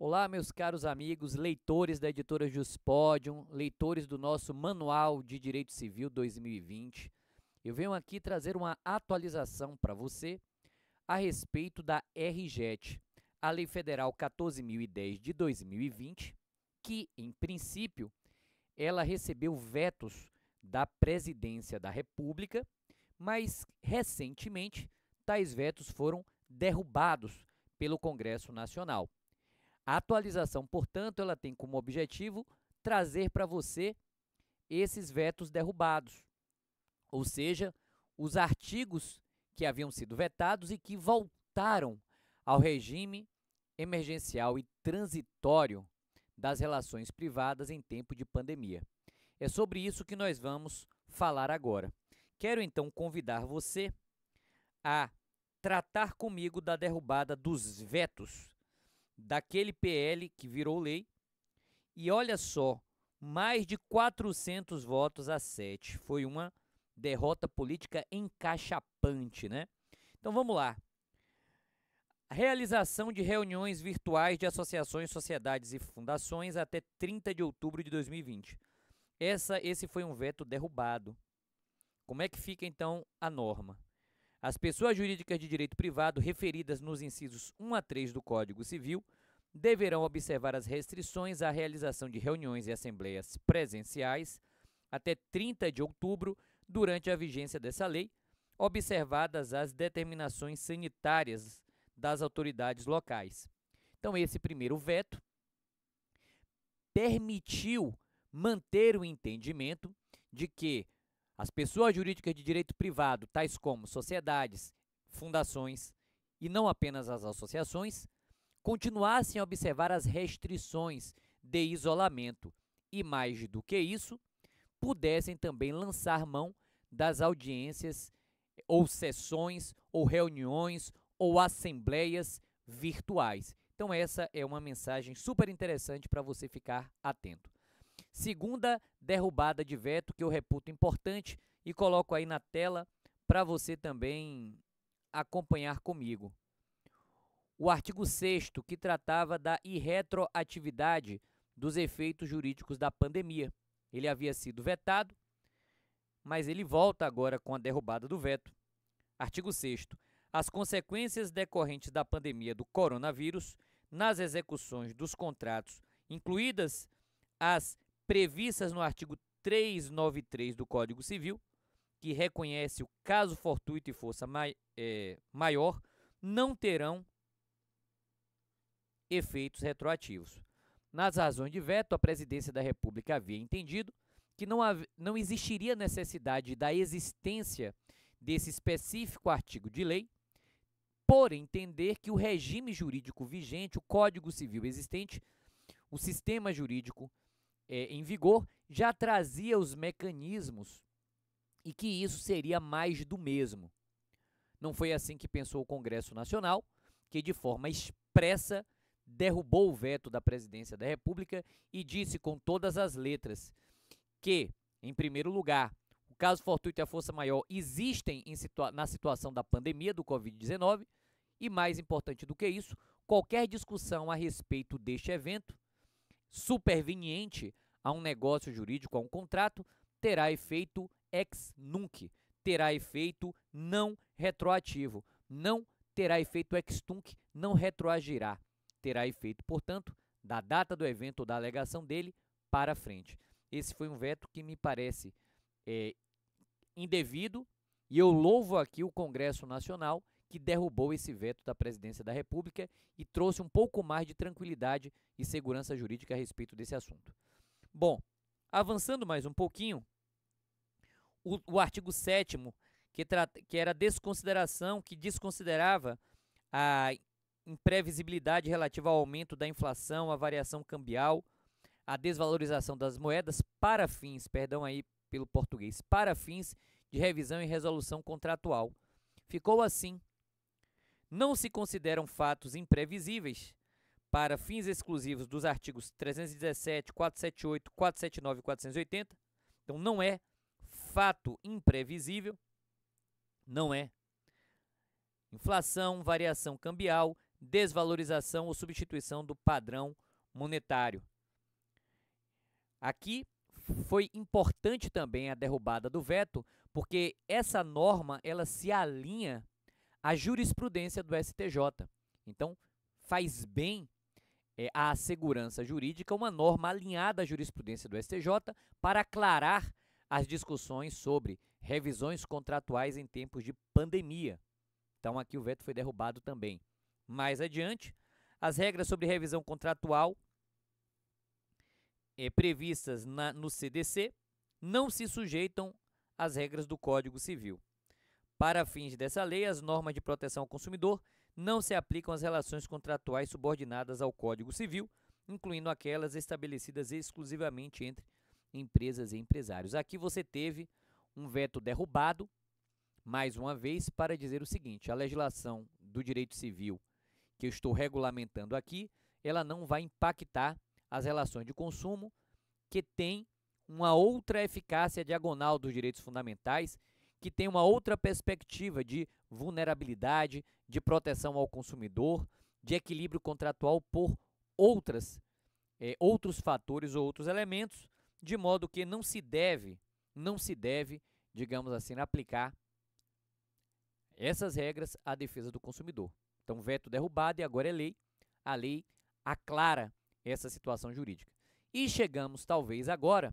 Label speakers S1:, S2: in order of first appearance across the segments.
S1: Olá, meus caros amigos, leitores da editora Juspodium, leitores do nosso Manual de Direito Civil 2020. Eu venho aqui trazer uma atualização para você a respeito da RJET, a Lei Federal 14.010 de 2020, que, em princípio, ela recebeu vetos da Presidência da República, mas, recentemente, tais vetos foram derrubados pelo Congresso Nacional. A atualização, portanto, ela tem como objetivo trazer para você esses vetos derrubados, ou seja, os artigos que haviam sido vetados e que voltaram ao regime emergencial e transitório das relações privadas em tempo de pandemia. É sobre isso que nós vamos falar agora. Quero então convidar você a tratar comigo da derrubada dos vetos daquele PL que virou lei. E olha só, mais de 400 votos a 7. Foi uma derrota política encaixapante, né? Então vamos lá. Realização de reuniões virtuais de associações, sociedades e fundações até 30 de outubro de 2020. Essa, esse foi um veto derrubado. Como é que fica então a norma? As pessoas jurídicas de direito privado referidas nos incisos 1 a 3 do Código Civil deverão observar as restrições à realização de reuniões e assembleias presenciais até 30 de outubro, durante a vigência dessa lei, observadas as determinações sanitárias das autoridades locais. Então, esse primeiro veto permitiu manter o entendimento de que as pessoas jurídicas de direito privado, tais como sociedades, fundações e não apenas as associações, continuassem a observar as restrições de isolamento e, mais do que isso, pudessem também lançar mão das audiências ou sessões ou reuniões ou assembleias virtuais. Então essa é uma mensagem super interessante para você ficar atento. Segunda derrubada de veto que eu reputo importante e coloco aí na tela para você também acompanhar comigo. O artigo 6 que tratava da irretroatividade dos efeitos jurídicos da pandemia. Ele havia sido vetado, mas ele volta agora com a derrubada do veto. Artigo 6 As consequências decorrentes da pandemia do coronavírus nas execuções dos contratos, incluídas as previstas no artigo 393 do Código Civil, que reconhece o caso fortuito e força mai, é, maior, não terão efeitos retroativos. Nas razões de veto, a Presidência da República havia entendido que não, não existiria necessidade da existência desse específico artigo de lei, por entender que o regime jurídico vigente, o Código Civil existente, o sistema jurídico é, em vigor já trazia os mecanismos e que isso seria mais do mesmo. Não foi assim que pensou o Congresso Nacional, que de forma expressa derrubou o veto da presidência da República e disse com todas as letras que, em primeiro lugar, o caso fortuito e a força maior existem situa na situação da pandemia do Covid-19 e, mais importante do que isso, qualquer discussão a respeito deste evento superveniente a um negócio jurídico, a um contrato, terá efeito ex nunc, terá efeito não retroativo, não terá efeito ex tunc, não retroagirá, terá efeito, portanto, da data do evento ou da alegação dele para frente. Esse foi um veto que me parece é, indevido e eu louvo aqui o Congresso Nacional que derrubou esse veto da presidência da República e trouxe um pouco mais de tranquilidade e segurança jurídica a respeito desse assunto. Bom, avançando mais um pouquinho, o, o artigo 7 que, que era desconsideração, que desconsiderava a imprevisibilidade relativa ao aumento da inflação, a variação cambial, a desvalorização das moedas para fins, perdão aí pelo português, para fins de revisão e resolução contratual. Ficou assim não se consideram fatos imprevisíveis para fins exclusivos dos artigos 317, 478, 479 e 480. Então não é fato imprevisível, não é. Inflação, variação cambial, desvalorização ou substituição do padrão monetário. Aqui foi importante também a derrubada do veto, porque essa norma ela se alinha a jurisprudência do STJ. Então, faz bem é, à segurança jurídica uma norma alinhada à jurisprudência do STJ para aclarar as discussões sobre revisões contratuais em tempos de pandemia. Então, aqui o veto foi derrubado também. Mais adiante, as regras sobre revisão contratual é, previstas na, no CDC não se sujeitam às regras do Código Civil. Para fins dessa lei, as normas de proteção ao consumidor não se aplicam às relações contratuais subordinadas ao Código Civil, incluindo aquelas estabelecidas exclusivamente entre empresas e empresários. Aqui você teve um veto derrubado, mais uma vez, para dizer o seguinte: a legislação do direito civil que eu estou regulamentando aqui, ela não vai impactar as relações de consumo que tem uma outra eficácia diagonal dos direitos fundamentais que tem uma outra perspectiva de vulnerabilidade, de proteção ao consumidor, de equilíbrio contratual por outras, é, outros fatores ou outros elementos, de modo que não se deve, não se deve, digamos assim, aplicar essas regras à defesa do consumidor. Então, veto derrubado e agora é lei. A lei aclara essa situação jurídica. E chegamos, talvez, agora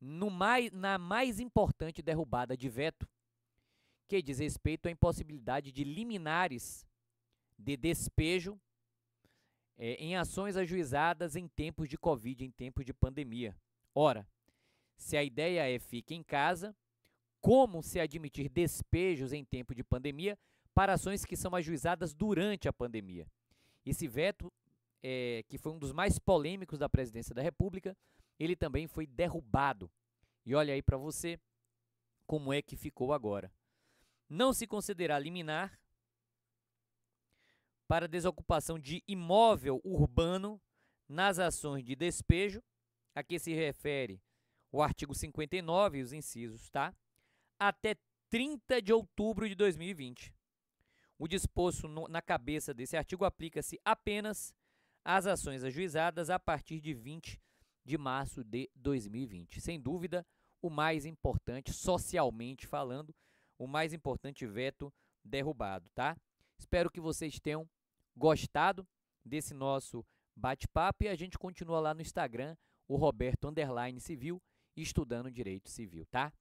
S1: no mais, na mais importante derrubada de veto, que diz respeito à impossibilidade de liminares de despejo é, em ações ajuizadas em tempos de Covid, em tempos de pandemia. Ora, se a ideia é fique em casa, como se admitir despejos em tempo de pandemia para ações que são ajuizadas durante a pandemia? Esse veto, é, que foi um dos mais polêmicos da presidência da República, ele também foi derrubado. E olha aí para você como é que ficou agora. Não se considerar liminar para desocupação de imóvel urbano nas ações de despejo, a que se refere o artigo 59 e os incisos, tá? Até 30 de outubro de 2020. O disposto no, na cabeça desse artigo aplica-se apenas às ações ajuizadas a partir de 20 de março de 2020. Sem dúvida, o mais importante, socialmente falando, o mais importante veto derrubado, tá? Espero que vocês tenham gostado desse nosso bate-papo e a gente continua lá no Instagram, o Roberto Underline Civil, estudando Direito Civil, tá?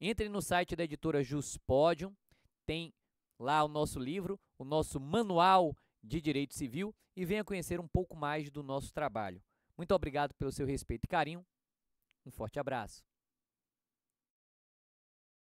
S1: Entre no site da editora Juspodium, tem lá o nosso livro, o nosso manual de direito civil e venha conhecer um pouco mais do nosso trabalho. Muito obrigado pelo seu respeito e carinho. Um forte abraço.